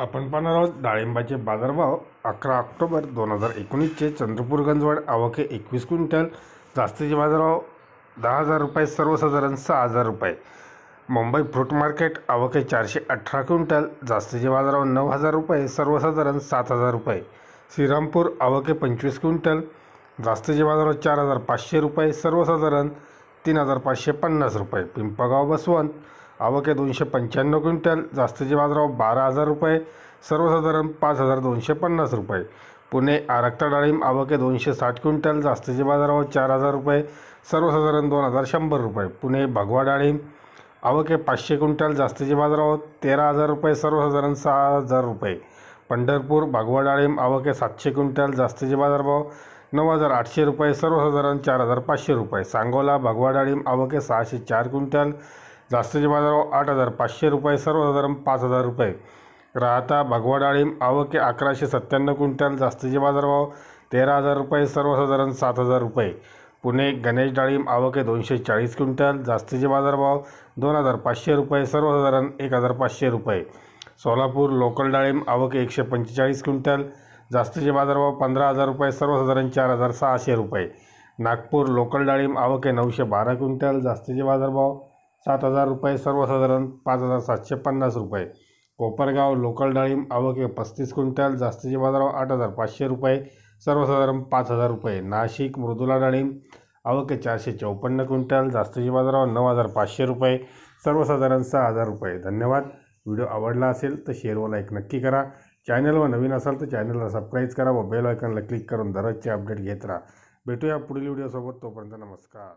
आपण पाहणार आहोत डाळिंबाचे बाजारभाव अकरा ऑक्टोबर दोन हजार एकोणीसचे चंद्रपूर गंजवड आवके एकवीस क्विंटल जास्तीचे बाजारभाव दहा हजार रुपये सर्वसाधारण सहा हजार रुपये मुंबई फ्रूट मार्केट आवके चारशे अठरा क्विंटल जास्तीचे बाजारभाव नऊ हजार रुपये सर्वसाधारण सात हजार रुपये श्रीरामपूर आवके पंचवीस क्विंटल जास्तीचे बाजारभाव चार हजार पाचशे रुपये सर्वसाधारण तीन हजार पाचशे पन्नास रुपये पिंपगाव बसवंत आवक दोनशे पंच्याण्णव क्विंटल जास्तीचे बाजारभाव बारा हजार रुपये सर्वसाधारण पाच हजार दोनशे पन्नास रुपये पुणे आरक्ता डाळिंब आवक आहे दोनशे साठ क्विंटल जास्तीचे बाजारभाव चार हजार रुपये सर्वसाधारण दोन हजार शंभर रुपये पुणे भगवा डाळिंब आवक आहे पाचशे क्विंटल जास्तीचे बाजारभाव तेरा हजार रुपये सर्वसाधारण सहा हजार रुपये पंढरपूर भागवा डाळिंब आवक आहे सातशे क्विंटल जास्तीचे बाजारभाव नऊ हजार आठशे रुपये सर्वसाधारण चार हजार पाचशे रुपये सांगोला भागवा डाळिंब आवक सहाशे चार क्विंटल जास्तीचे बाजारभाव आठ हजार पाचशे रुपये सर्वसाधारण पाच हजार रुपये राहता भगवा डाळिंब आवके अकराशे सत्त्याण्णव क्विंटल जास्तीचे बाजारभाव तेरा हजार रुपये सर्वसाधारण सात हजार रुपये पुणे गणेश डाळिंब आवके दोनशे चाळीस क्विंटल जास्तीचे बाजारभाव दोन हजार पाचशे रुपये सर्वसाधारण एक हजार पाचशे रुपये सोलापूर लोकल डाळिंब आवके एकशे पंचेचाळीस क्विंटल जास्तीचे बाजारभाव पंधरा हजार रुपये सर्वसाधारण चार हजार सहाशे रुपये नागपूर लोकल डाळिंब आवके नऊशे बारा क्विंटल जास्तीचे बाजारभाव सात हजार रुपये सर्वसाधारण पाच हजार सातशे पन्नास रुपये कोपरगाव लोकल डाळिंब आवके पस्तीस क्विंटल जास्तीचे बाजारभाव आठ हजार पाचशे रुपये सर्वसाधारण पाच हजार रुपये नाशिक मृदुला डाळिंब अवके चारशे चौपन्न क्विंटल जास्तीचे बाजारावर नऊ हजार पाचशे रुपये सर्वसाधारण सहा हजार रुपये धन्यवाद व्हिडिओ आवडला असेल तर शेअर लाईक नक्की करा चॅनलवर नवीन असाल तर चॅनलला सबस्क्राईब करा व बेल आयकॉनला क्लिक करून दररोजचे अपडेट घेत राहा भेटूया पुढील व्हिडिओसोबत तोपर्यंत नमस्कार